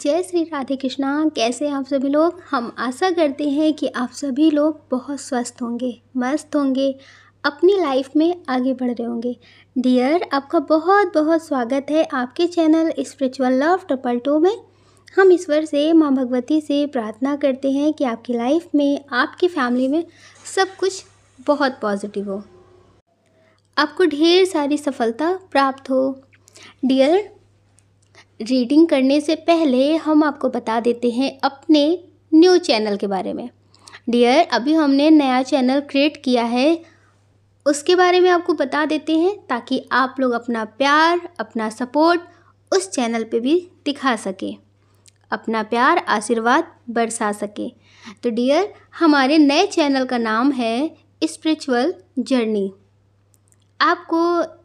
जय श्री राधे कृष्णा कैसे आप सभी लोग हम आशा करते हैं कि आप सभी लोग बहुत स्वस्थ होंगे मस्त होंगे अपनी लाइफ में आगे बढ़ रहे होंगे डियर आपका बहुत बहुत स्वागत है आपके channel spiritual love triple two में हम ईश्वर से माँ भगवती से प्रार्थना करते हैं कि आपकी लाइफ में आपकी फैमिली में सब कुछ बहुत पॉजिटिव हो आपको ढेर सारी सफलता प्राप्त हो डियर रीडिंग करने से पहले हम आपको बता देते हैं अपने न्यू चैनल के बारे में डियर अभी हमने नया चैनल क्रिएट किया है उसके बारे में आपको बता देते हैं ताकि आप लोग अपना प्यार अपना सपोर्ट उस चैनल पे भी दिखा सकें अपना प्यार आशीर्वाद बरसा सकें तो डियर हमारे नए चैनल का नाम है स्पिरिचुअल जर्नी आपको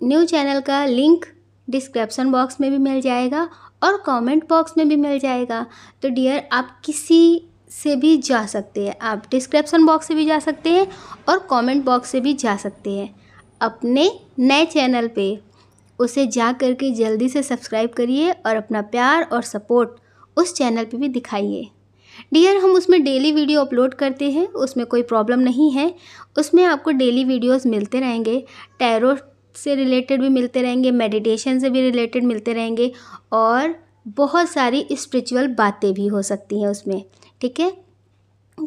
न्यू चैनल का लिंक डिस्क्रिप्सन बॉक्स में भी मिल जाएगा और कमेंट बॉक्स में भी मिल जाएगा तो डियर आप किसी से भी जा सकते हैं आप डिस्क्रिप्सन बॉक्स से भी जा सकते हैं और कमेंट बॉक्स से भी जा सकते हैं अपने नए चैनल पे उसे जा कर के जल्दी से सब्सक्राइब करिए और अपना प्यार और सपोर्ट उस चैनल पे भी दिखाइए डियर हम उसमें डेली वीडियो अपलोड करते हैं उसमें कोई प्रॉब्लम नहीं है उसमें आपको डेली वीडियोस मिलते रहेंगे टैरो से रिलेटेड भी मिलते रहेंगे मेडिटेशन से भी रिलेटेड मिलते रहेंगे और बहुत सारी स्पिरिचुअल बातें भी हो सकती हैं उसमें ठीक है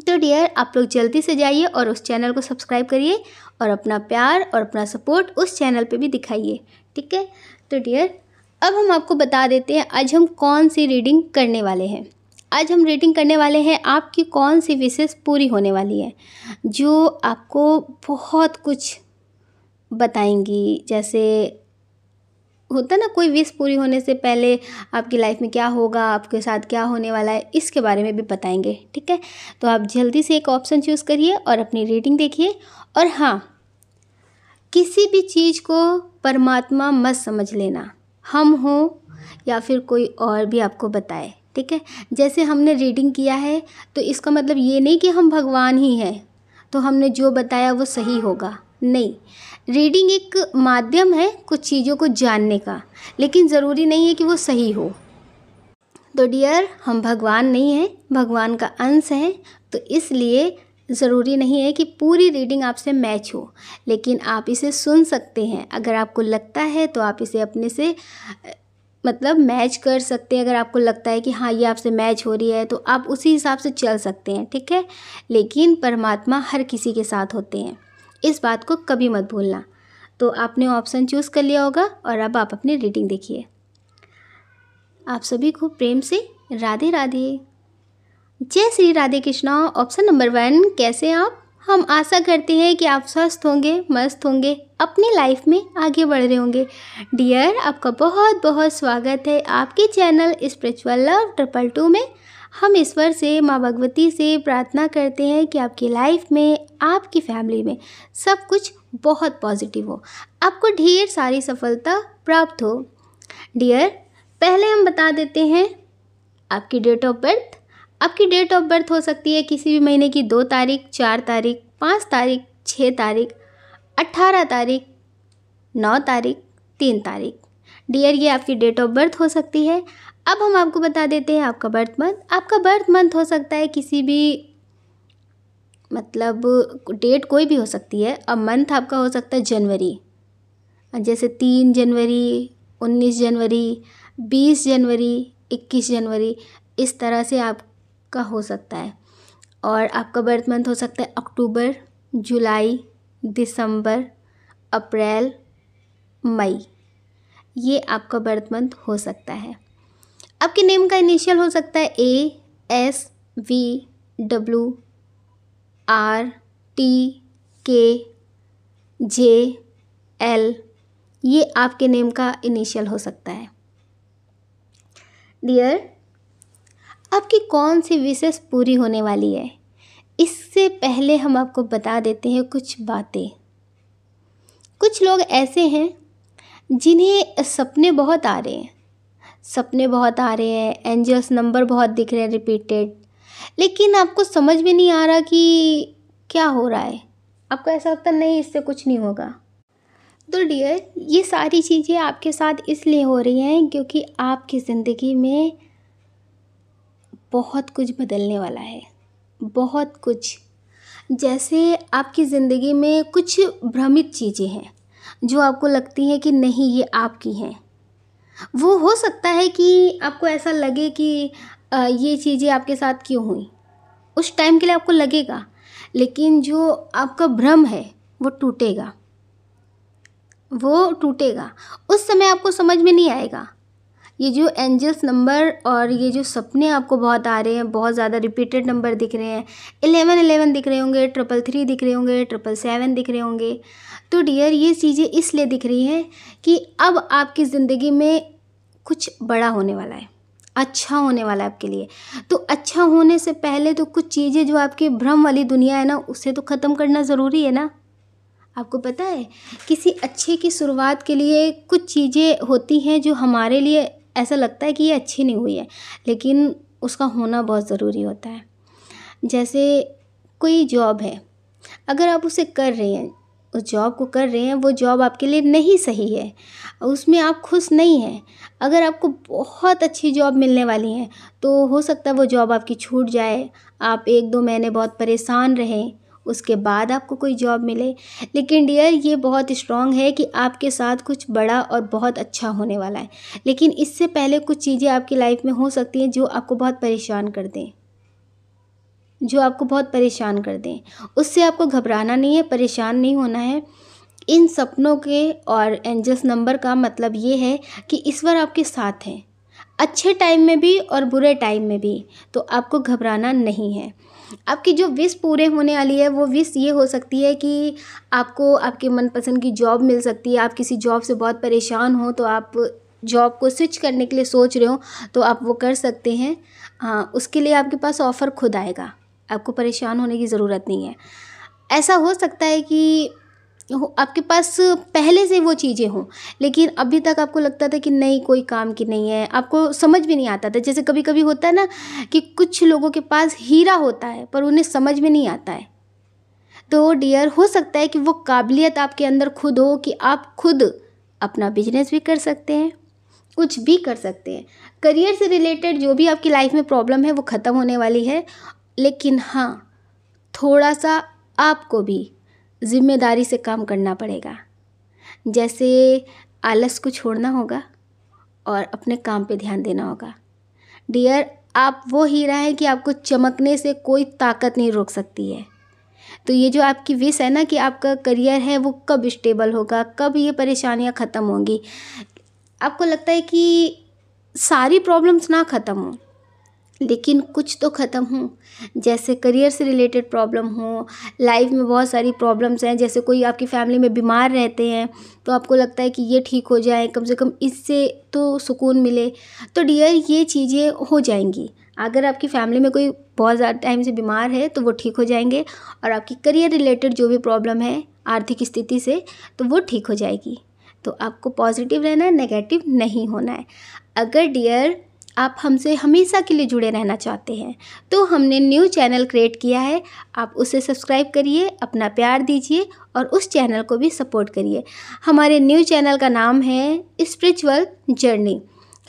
तो डियर आप लोग जल्दी से जाइए और उस चैनल को सब्सक्राइब करिए और अपना प्यार और अपना सपोर्ट उस चैनल पे भी दिखाइए ठीक है तो डियर अब हम आपको बता देते हैं आज हम कौन सी रीडिंग करने वाले हैं आज हम रीडिंग करने वाले हैं आपकी कौन सी विशेष पूरी होने वाली है जो आपको बहुत कुछ बताएंगी जैसे होता ना कोई विश पूरी होने से पहले आपकी लाइफ में क्या होगा आपके साथ क्या होने वाला है इसके बारे में भी बताएंगे ठीक है तो आप जल्दी से एक ऑप्शन चूज़ करिए और अपनी रेटिंग देखिए और हाँ किसी भी चीज़ को परमात्मा मत समझ लेना हम हो या फिर कोई और भी आपको बताए ठीक है जैसे हमने रीडिंग किया है तो इसका मतलब ये नहीं कि हम भगवान ही हैं तो हमने जो बताया वो सही होगा नहीं रीडिंग एक माध्यम है कुछ चीज़ों को जानने का लेकिन ज़रूरी नहीं है कि वो सही हो तो डियर हम भगवान नहीं हैं भगवान का अंश हैं तो इसलिए ज़रूरी नहीं है कि पूरी रीडिंग आपसे मैच हो लेकिन आप इसे सुन सकते हैं अगर आपको लगता है तो आप इसे अपने से मतलब मैच कर सकते हैं अगर आपको लगता है कि हाँ ये आपसे मैच हो रही है तो आप उसी हिसाब से चल सकते हैं ठीक है लेकिन परमात्मा हर किसी के साथ होते हैं इस बात को कभी मत भूलना तो आपने ऑप्शन चूज़ कर लिया होगा और अब आप अपनी रीडिंग देखिए आप सभी को प्रेम से राधे राधे जय Shri Radhe Krishna option number one कैसे आप हम आशा करते हैं कि आप स्वस्थ होंगे मस्त होंगे अपनी लाइफ में आगे बढ़ रहे होंगे डियर आपका बहुत बहुत स्वागत है आपके channel spiritual love triple two में हम ईश्वर से माँ भगवती से प्रार्थना करते हैं कि आपकी लाइफ में आपकी फैमिली में सब कुछ बहुत पॉजिटिव हो आपको ढेर सारी सफलता प्राप्त हो डियर पहले हम बता देते हैं आपकी डेट ऑफ बर्थ आपकी डेट ऑफ बर्थ हो सकती है किसी भी महीने की दो तारीख चार तारीख पाँच तारीख छः तारीख अट्ठारह तारीख नौ तारीख तीन तारीख डियर ये आपकी डेट ऑफ बर्थ हो सकती है अब हम आपको बता देते हैं आपका बर्थ मंथ आपका बर्थ मंथ हो सकता है किसी भी मतलब डेट कोई भी हो सकती है अब मंथ आपका हो सकता है जनवरी जैसे तीन जनवरी उन्नीस जनवरी बीस जनवरी इक्कीस जनवरी इस तरह से आपका हो सकता है और आपका बर्थ मंथ हो सकता है अक्टूबर जुलाई दिसंबर अप्रैल मई ये आपका बर्थ मंथ हो सकता है आपके नेम का इनिशियल हो सकता है A S V W R T K J L ये आपके नेम का इनिशियल हो सकता है डियर आपकी कौन सी विशेष पूरी होने वाली है इससे पहले हम आपको बता देते हैं कुछ बातें कुछ लोग ऐसे हैं जिन्हें सपने बहुत आ रहे हैं सपने बहुत आ रहे हैं एंजल्स नंबर बहुत दिख रहे हैं रिपीटेड लेकिन आपको समझ में नहीं आ रहा कि क्या हो रहा है आपको ऐसा लगता नहीं इससे कुछ नहीं होगा तो डियर ये सारी चीज़ें आपके साथ इसलिए हो रही हैं क्योंकि आपकी ज़िंदगी में बहुत कुछ बदलने वाला है बहुत कुछ जैसे आपकी ज़िंदगी में कुछ भ्रमित चीज़ें हैं जो आपको लगती हैं कि नहीं ये आपकी हैं वो हो सकता है कि आपको ऐसा लगे कि ये चीज़ें आपके साथ क्यों हुई उस टाइम के लिए आपको लगेगा लेकिन जो आपका भ्रम है वो टूटेगा वो टूटेगा उस समय आपको समझ में नहीं आएगा ये जो एंजल्स नंबर और ये जो सपने आपको बहुत आ रहे हैं बहुत ज़्यादा रिपीटेड नंबर दिख रहे हैं एलेवन एलेवन दिख रहे होंगे ट्रिपल थ्री दिख रहे होंगे ट्रिपल सेवन दिख रहे होंगे तो डियर ये चीज़ें इसलिए दिख रही हैं कि अब आपकी ज़िंदगी में कुछ बड़ा होने वाला है अच्छा होने वाला है आपके लिए तो अच्छा होने से पहले तो कुछ चीज़ें जो आपके भ्रम वाली दुनिया है ना उसे तो ख़त्म करना ज़रूरी है ना आपको पता है किसी अच्छे की शुरुआत के लिए कुछ चीज़ें होती हैं जो हमारे लिए ऐसा लगता है कि ये अच्छी नहीं हुई है लेकिन उसका होना बहुत ज़रूरी होता है जैसे कोई जॉब है अगर आप उसे कर रहे हैं उस जॉब को कर रहे हैं वो जॉब आपके लिए नहीं सही है उसमें आप खुश नहीं हैं अगर आपको बहुत अच्छी जॉब मिलने वाली है तो हो सकता है वो जॉब आपकी छूट जाए आप एक दो महीने बहुत परेशान रहें उसके बाद आपको कोई जॉब मिले लेकिन डियर ये बहुत स्ट्रॉन्ग है कि आपके साथ कुछ बड़ा और बहुत अच्छा होने वाला है लेकिन इससे पहले कुछ चीज़ें आपकी लाइफ में हो सकती हैं जो आपको बहुत परेशान कर दें जो आपको बहुत परेशान कर दें उससे आपको घबराना नहीं है परेशान नहीं होना है इन सपनों के और एंजल्स नंबर का मतलब ये है कि ईश्वर आपके साथ हैं अच्छे टाइम में भी और बुरे टाइम में भी तो आपको घबराना नहीं है आपकी जो विश पूरे होने वाली है वो विश ये हो सकती है कि आपको आपके मनपसंद की जॉब मिल सकती है आप किसी जॉब से बहुत परेशान हो तो आप जॉब को स्विच करने के लिए सोच रहे हो तो आप वो कर सकते हैं आ, उसके लिए आपके पास ऑफ़र खुद आएगा आपको परेशान होने की ज़रूरत नहीं है ऐसा हो सकता है कि हो आपके पास पहले से वो चीज़ें हों लेकिन अभी तक आपको लगता था कि नहीं कोई काम की नहीं है आपको समझ में नहीं आता था जैसे कभी कभी होता है ना कि कुछ लोगों के पास हीरा होता है पर उन्हें समझ में नहीं आता है तो डियर हो सकता है कि वो काबिलियत आपके अंदर खुद हो कि आप खुद अपना बिजनेस भी कर सकते हैं कुछ भी कर सकते हैं करियर से रिलेटेड जो भी आपकी लाइफ में प्रॉब्लम है वो ख़त्म होने वाली है लेकिन हाँ थोड़ा सा आपको भी ज़िम्मेदारी से काम करना पड़ेगा जैसे आलस को छोड़ना होगा और अपने काम पे ध्यान देना होगा डियर आप वो हीरा हैं कि आपको चमकने से कोई ताकत नहीं रोक सकती है तो ये जो आपकी विश है ना कि आपका करियर है वो कब स्टेबल होगा कब ये परेशानियाँ ख़त्म होंगी आपको लगता है कि सारी प्रॉब्लम्स ना ख़त्म हों लेकिन कुछ तो ख़त्म हो जैसे करियर से रिलेटेड प्रॉब्लम हो लाइफ में बहुत सारी प्रॉब्लम्स हैं जैसे कोई आपकी फ़ैमिली में बीमार रहते हैं तो आपको लगता है कि ये ठीक हो जाए कम से कम इससे तो सुकून मिले तो डियर ये चीज़ें हो जाएंगी अगर आपकी फ़ैमिली में कोई बहुत ज़्यादा टाइम से बीमार है तो वो ठीक हो जाएंगे और आपकी करियर रिलेटेड जो भी प्रॉब्लम है आर्थिक स्थिति से तो वो ठीक हो जाएगी तो आपको पॉजिटिव रहना है नेगेटिव नहीं होना है अगर डियर आप हमसे हमेशा के लिए जुड़े रहना चाहते हैं तो हमने न्यू चैनल क्रिएट किया है आप उसे सब्सक्राइब करिए अपना प्यार दीजिए और उस चैनल को भी सपोर्ट करिए हमारे न्यू चैनल का नाम है स्पिरिचुअल जर्नी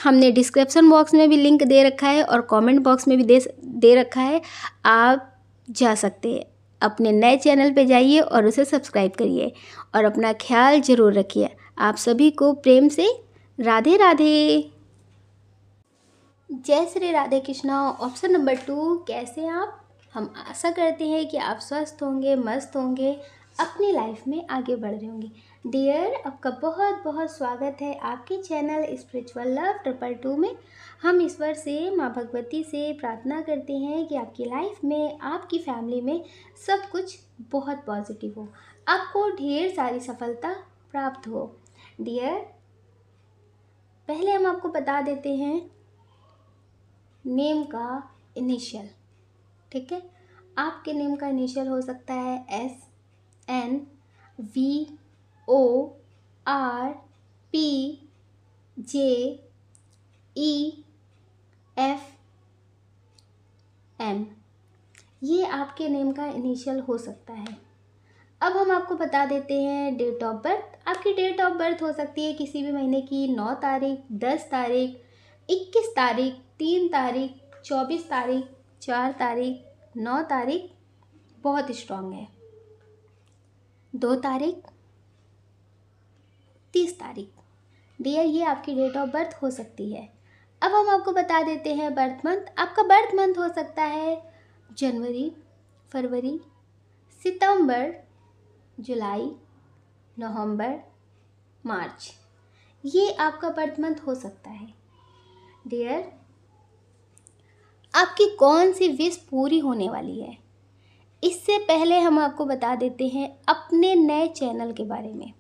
हमने डिस्क्रिप्सन बॉक्स में भी लिंक दे रखा है और कमेंट बॉक्स में भी दे दे रखा है आप जा सकते हैं अपने नए चैनल पे जाइए और उसे सब्सक्राइब करिए और अपना ख्याल ज़रूर रखिए आप सभी को प्रेम से राधे राधे जय Shri Radhe Krishna option number two कैसे हैं आप हम आशा करते हैं कि आप स्वस्थ होंगे मस्त होंगे अपनी लाइफ में आगे बढ़ रहे होंगे डियर आपका बहुत बहुत स्वागत है आपके channel spiritual love triple two में हम ईश्वर से माँ भगवती से प्रार्थना करते हैं कि आपकी लाइफ में आपकी फैमिली में सब कुछ बहुत पॉजिटिव हो आपको ढेर सारी सफलता प्राप्त हो डियर पहले हम आपको बता देते हैं नेम का इनिशियल ठीक है आपके नेम का इनिशियल हो सकता है S N V O R P J E F M ये आपके नेम का इनिशियल हो सकता है अब हम आपको बता देते हैं डेट ऑफ बर्थ आपकी डेट ऑफ बर्थ हो सकती है किसी भी महीने की नौ तारीख दस तारीख इक्कीस तारीख तीन तारीख चौबीस तारीख चार तारीख नौ तारीख बहुत स्ट्रांग है दो तारीख तीस तारीख डियर ये आपकी डेट ऑफ बर्थ हो सकती है अब हम आपको बता देते हैं बर्थ मंथ आपका बर्थ मंथ हो सकता है जनवरी फरवरी सितंबर जुलाई नवंबर मार्च ये आपका बर्थ मंथ हो सकता है डियर आपकी कौन सी विश पूरी होने वाली है इससे पहले हम आपको बता देते हैं अपने नए चैनल के बारे में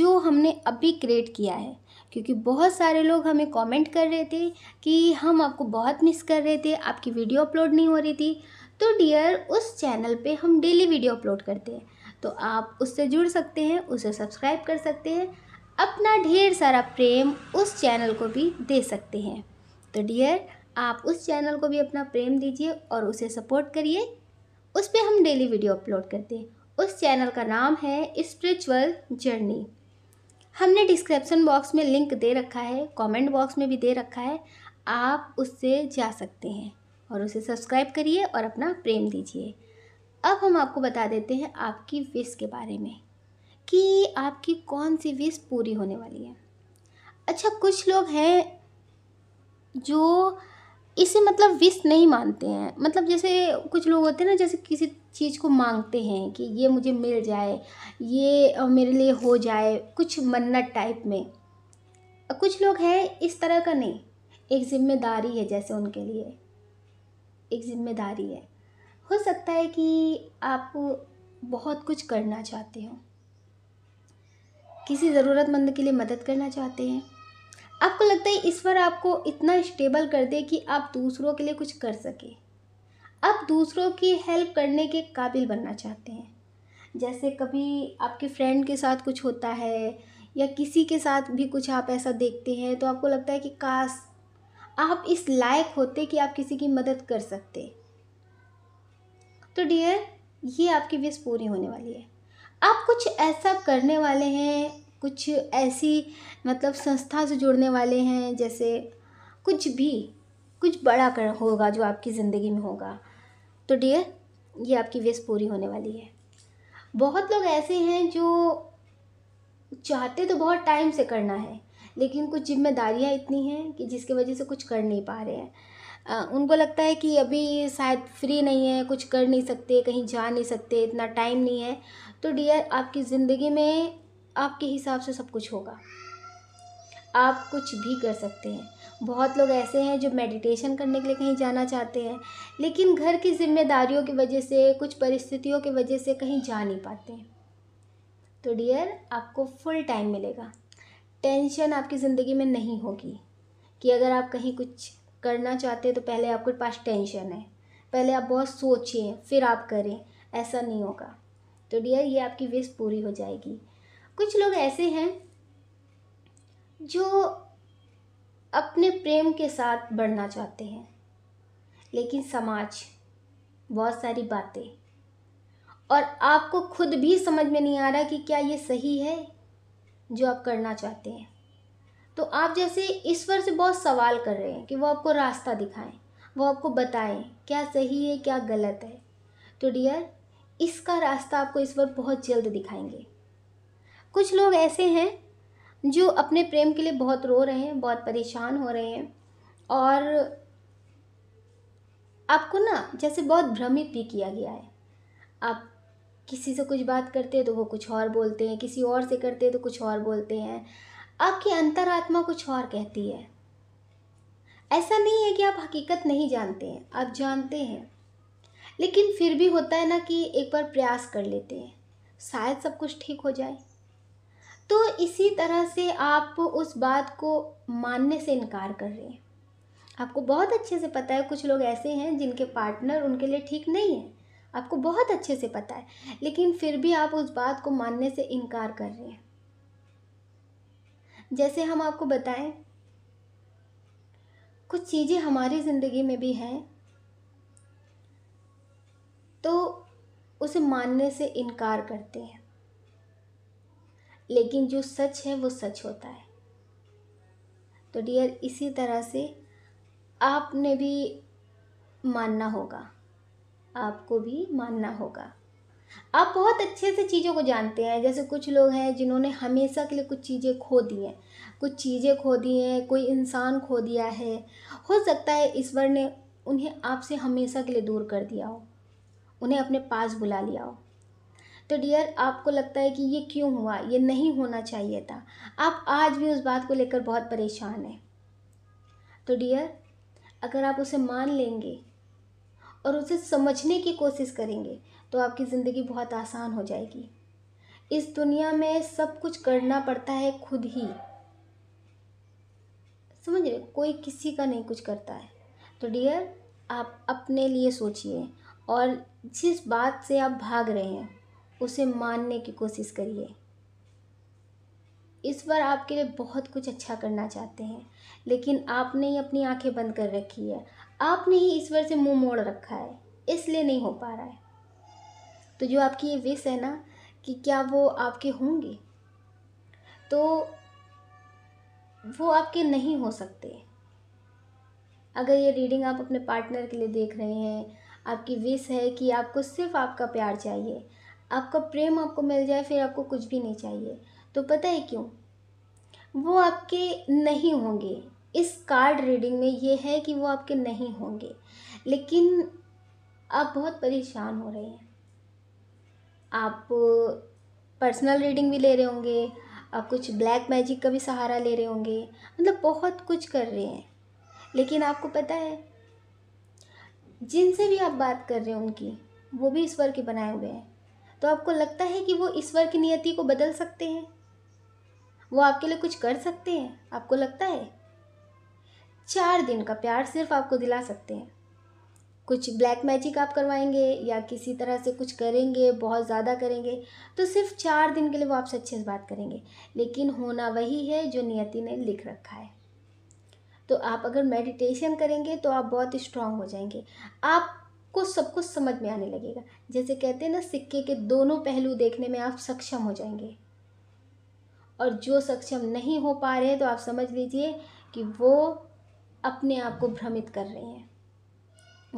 जो हमने अभी क्रिएट किया है क्योंकि बहुत सारे लोग हमें कमेंट कर रहे थे कि हम आपको बहुत मिस कर रहे थे आपकी वीडियो अपलोड नहीं हो रही थी तो डियर उस चैनल पे हम डेली वीडियो अपलोड करते हैं तो आप उससे जुड़ सकते हैं उसे सब्सक्राइब कर सकते हैं अपना ढेर सारा प्रेम उस चैनल को भी दे सकते हैं तो डियर आप उस चैनल को भी अपना प्रेम दीजिए और उसे सपोर्ट करिए उस पर हम डेली वीडियो अपलोड करते हैं उस चैनल का नाम है स्पिरिचुअल जर्नी हमने डिस्क्रिप्सन बॉक्स में लिंक दे रखा है कमेंट बॉक्स में भी दे रखा है आप उससे जा सकते हैं और उसे सब्सक्राइब करिए और अपना प्रेम दीजिए अब हम आपको बता देते हैं आपकी विश के बारे में कि आपकी कौन सी विश पूरी होने वाली है अच्छा कुछ लोग हैं जो इसे मतलब विश नहीं मानते हैं मतलब जैसे कुछ लोग होते हैं ना जैसे किसी चीज़ को मांगते हैं कि ये मुझे मिल जाए ये मेरे लिए हो जाए कुछ मन्नत टाइप में कुछ लोग हैं इस तरह का नहीं एक जिम्मेदारी है जैसे उनके लिए एक जिम्मेदारी है हो सकता है कि आप बहुत कुछ करना चाहते हो किसी ज़रूरतमंद के लिए मदद करना चाहते हैं आपको लगता है ईश्वर आपको इतना स्टेबल कर दे कि आप दूसरों के लिए कुछ कर सके आप दूसरों की हेल्प करने के काबिल बनना चाहते हैं जैसे कभी आपके फ्रेंड के साथ कुछ होता है या किसी के साथ भी कुछ आप ऐसा देखते हैं तो आपको लगता है कि काश आप इस लायक होते कि आप किसी की मदद कर सकते तो डियर ये आपकी विश पूरी होने वाली है आप कुछ ऐसा करने वाले हैं कुछ ऐसी मतलब संस्था से जुड़ने वाले हैं जैसे कुछ भी कुछ बड़ा कर होगा जो आपकी ज़िंदगी में होगा तो डियर ये आपकी विश पूरी होने वाली है बहुत लोग ऐसे हैं जो चाहते तो बहुत टाइम से करना है लेकिन कुछ जिम्मेदारियाँ इतनी हैं कि जिसकी वजह से कुछ कर नहीं पा रहे हैं आ, उनको लगता है कि अभी शायद फ्री नहीं है कुछ कर नहीं सकते कहीं जा नहीं सकते इतना टाइम नहीं है तो डियर आपकी ज़िंदगी में आपके हिसाब से सब कुछ होगा आप कुछ भी कर सकते हैं बहुत लोग ऐसे हैं जो मेडिटेशन करने के लिए कहीं जाना चाहते हैं लेकिन घर की जिम्मेदारियों की वजह से कुछ परिस्थितियों की वजह से कहीं जा नहीं पाते हैं तो डियर आपको फुल टाइम मिलेगा टेंशन आपकी ज़िंदगी में नहीं होगी कि अगर आप कहीं कुछ करना चाहते हैं तो पहले आपके पास टेंशन है पहले आप बहुत सोचिए फिर आप करें ऐसा नहीं होगा तो डियर ये आपकी विश पूरी हो जाएगी कुछ लोग ऐसे हैं जो अपने प्रेम के साथ बढ़ना चाहते हैं लेकिन समाज बहुत सारी बातें और आपको खुद भी समझ में नहीं आ रहा कि क्या ये सही है जो आप करना चाहते हैं तो आप जैसे ईश्वर से बहुत सवाल कर रहे हैं कि वो आपको रास्ता दिखाएं वो आपको बताएं क्या सही है क्या गलत है तो डियर इसका रास्ता आपको ईश्वर बहुत जल्द दिखाएंगे कुछ लोग ऐसे हैं जो अपने प्रेम के लिए बहुत रो रहे हैं बहुत परेशान हो रहे हैं और आपको ना जैसे बहुत भ्रमित भी किया गया है आप किसी से कुछ बात करते हैं तो वो कुछ और बोलते हैं किसी और से करते हैं तो कुछ और बोलते हैं आपकी अंतरात्मा कुछ और कहती है ऐसा नहीं है कि आप हकीकत नहीं जानते हैं आप जानते हैं लेकिन फिर भी होता है ना कि एक बार प्रयास कर लेते हैं शायद सब कुछ ठीक हो जाए तो इसी तरह से आप उस बात को मानने से इनकार कर रहे हैं आपको बहुत अच्छे से पता है कुछ लोग ऐसे हैं जिनके पार्टनर उनके लिए ठीक नहीं है आपको बहुत अच्छे से पता है लेकिन फिर भी आप उस बात को मानने से इनकार कर रहे हैं जैसे हम आपको बताएं कुछ चीज़ें हमारी ज़िंदगी में भी हैं तो उसे मानने से इनकार करते हैं लेकिन जो सच है वो सच होता है तो डियर इसी तरह से आपने भी मानना होगा आपको भी मानना होगा आप बहुत अच्छे से चीज़ों को जानते हैं जैसे कुछ लोग हैं जिन्होंने हमेशा के लिए कुछ चीज़ें खो दी हैं कुछ चीज़ें खो दी हैं कोई इंसान खो दिया है हो सकता है ईश्वर ने उन्हें आपसे हमेशा के लिए दूर कर दिया हो उन्हें अपने पास बुला लिया हो तो डियर आपको लगता है कि ये क्यों हुआ ये नहीं होना चाहिए था आप आज भी उस बात को लेकर बहुत परेशान हैं तो डियर अगर आप उसे मान लेंगे और उसे समझने की कोशिश करेंगे तो आपकी ज़िंदगी बहुत आसान हो जाएगी इस दुनिया में सब कुछ करना पड़ता है खुद ही समझ रहे कोई किसी का नहीं कुछ करता है तो डियर आप अपने लिए सोचिए और जिस बात से आप भाग रहे हैं उसे मानने की कोशिश करिए इस बार आपके लिए बहुत कुछ अच्छा करना चाहते हैं लेकिन आपने ही अपनी आंखें बंद कर रखी है आपने ही ईश्वर से मुंह मोड़ रखा है इसलिए नहीं हो पा रहा है तो जो आपकी ये विश है ना कि क्या वो आपके होंगे तो वो आपके नहीं हो सकते अगर ये रीडिंग आप अपने पार्टनर के लिए देख रहे हैं आपकी विश है कि आपको सिर्फ आपका प्यार चाहिए आपका प्रेम आपको मिल जाए फिर आपको कुछ भी नहीं चाहिए तो पता है क्यों वो आपके नहीं होंगे इस कार्ड रीडिंग में ये है कि वो आपके नहीं होंगे लेकिन आप बहुत परेशान हो रहे हैं आप पर्सनल रीडिंग भी ले रहे होंगे आप कुछ ब्लैक मैजिक का भी सहारा ले रहे होंगे मतलब बहुत कुछ कर रहे हैं लेकिन आपको पता है जिनसे भी आप बात कर रहे हैं उनकी वो भी ईश्वर के बनाए हुए हैं तो आपको लगता है कि वो ईश्वर की नियति को बदल सकते हैं वो आपके लिए कुछ कर सकते हैं आपको लगता है चार दिन का प्यार सिर्फ आपको दिला सकते हैं कुछ ब्लैक मैजिक आप करवाएंगे या किसी तरह से कुछ करेंगे बहुत ज़्यादा करेंगे तो सिर्फ चार दिन के लिए वो आपसे अच्छे से बात करेंगे लेकिन होना वही है जो नियति ने लिख रखा है तो आप अगर मेडिटेशन करेंगे तो आप बहुत स्ट्रांग हो जाएंगे आप आपको सब कुछ समझ में आने लगेगा जैसे कहते हैं ना सिक्के के दोनों पहलू देखने में आप सक्षम हो जाएंगे और जो सक्षम नहीं हो पा रहे हैं तो आप समझ लीजिए कि वो अपने आप को भ्रमित कर रहे हैं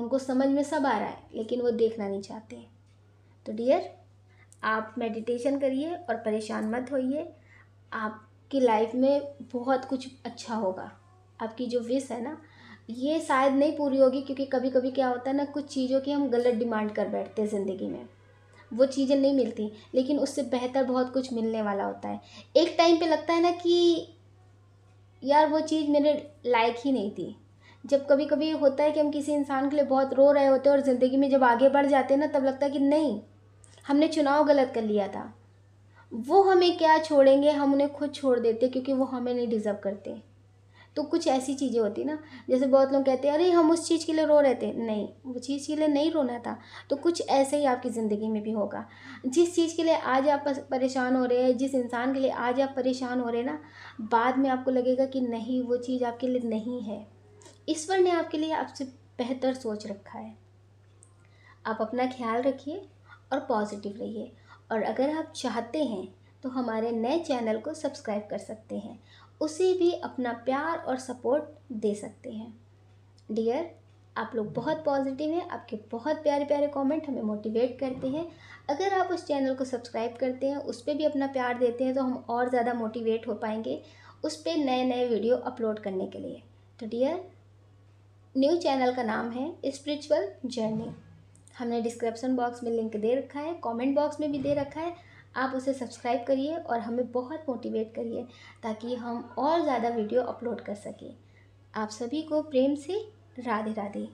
उनको समझ में सब आ रहा है लेकिन वो देखना नहीं चाहते तो डियर आप मेडिटेशन करिए और परेशान मत होइए आपकी लाइफ में बहुत कुछ अच्छा होगा आपकी जो विश है ना ये शायद नहीं पूरी होगी क्योंकि कभी कभी क्या होता है ना कुछ चीज़ों की हम गलत डिमांड कर बैठते हैं ज़िंदगी में वो चीज़ें नहीं मिलती लेकिन उससे बेहतर बहुत कुछ मिलने वाला होता है एक टाइम पे लगता है ना कि यार वो चीज़ मेरे लायक ही नहीं थी जब कभी कभी होता है कि हम किसी इंसान के लिए बहुत रो रहे होते हैं और ज़िंदगी में जब आगे बढ़ जाते हैं ना तब लगता है कि नहीं हमने चुनाव गलत कर लिया था वो हमें क्या छोड़ेंगे हम उन्हें खुद छोड़ देते क्योंकि वो हमें नहीं डिज़र्व करते तो कुछ ऐसी चीज़ें होती ना जैसे बहुत लोग कहते हैं अरे हम उस चीज़ के लिए रो रहे थे नहीं वो चीज़ के लिए नहीं रोना था तो कुछ ऐसे ही आपकी ज़िंदगी में भी होगा जिस चीज़ के लिए आज आप परेशान हो रहे हैं जिस इंसान के लिए आज आप परेशान हो रहे हैं ना बाद में आपको लगेगा कि नहीं वो चीज़ आपके लिए नहीं है ईश्वर ने आपके लिए आपसे बेहतर सोच रखा है आप अपना ख्याल रखिए और पॉजिटिव रहिए और अगर आप चाहते हैं तो हमारे नए चैनल को सब्सक्राइब कर सकते हैं उसे भी अपना प्यार और सपोर्ट दे सकते हैं डियर आप लोग बहुत पॉजिटिव हैं आपके बहुत प्यारे प्यारे कमेंट हमें मोटिवेट करते हैं अगर आप उस चैनल को सब्सक्राइब करते हैं उस पर भी अपना प्यार देते हैं तो हम और ज़्यादा मोटिवेट हो पाएंगे उस पर नए नए वीडियो अपलोड करने के लिए तो डियर न्यू चैनल का नाम है स्पिरिचुअल जर्नी हमने डिस्क्रिप्शन बॉक्स में लिंक दे रखा है कमेंट बॉक्स में भी दे रखा है आप उसे सब्सक्राइब करिए और हमें बहुत मोटिवेट करिए ताकि हम और ज़्यादा वीडियो अपलोड कर सकें आप सभी को प्रेम से राधे राधे